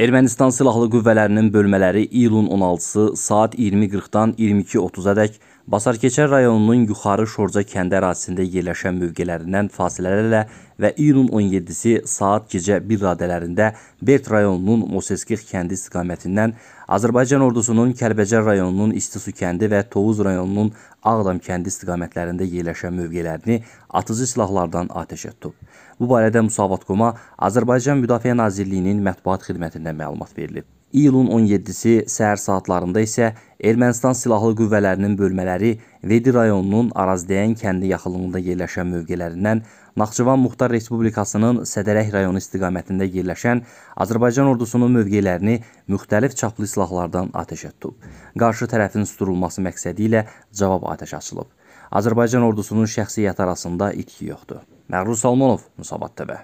Ermənistan Silahlı Qüvvələrinin bölmələri iyulun 16-sı saat 20:40-dan 22:30-adək Basarkeçər rayonunun Yuxarı Şorca kəndi ərazisində yerləşən mövqelərindən fasilələrlə və iyunun 17-si saat gecə 1 radələrində Bert rayonunun Mosesqiq kəndi istiqamətindən Azərbaycan ordusunun Kəlbəcər rayonunun İstisu kəndi və Tovuz rayonunun Ağdam kəndi istiqamətlərində yerləşən mövqelərini atıcı silahlardan atəşə tutub. Bu barədə Musavat Qoma Azərbaycan Müdafiə Nazirliyinin mətbuat xidmətindən məlumat verilib. İyulun 17-si səhər saatlarında isə Ermənistan Silahlı Qüvvələrinin bölmələri Vedi rayonunun Arazdəyən kəndi yaxınlığında yerləşən mövqelərindən Naxçıvan Muxtar Respublikasının Sədərək rayonu istiqamətində yerləşən Azərbaycan ordusunun mövqelərini müxtəlif çaplı silahlardan atəş tutub. Qarşı tərəfin susturulması məqsədi ilə cavab atəş açılıb. Azərbaycan ordusunun şəxsiyyəti arasında itki yoxdur. Məğrur Salmonov, Musabat TV.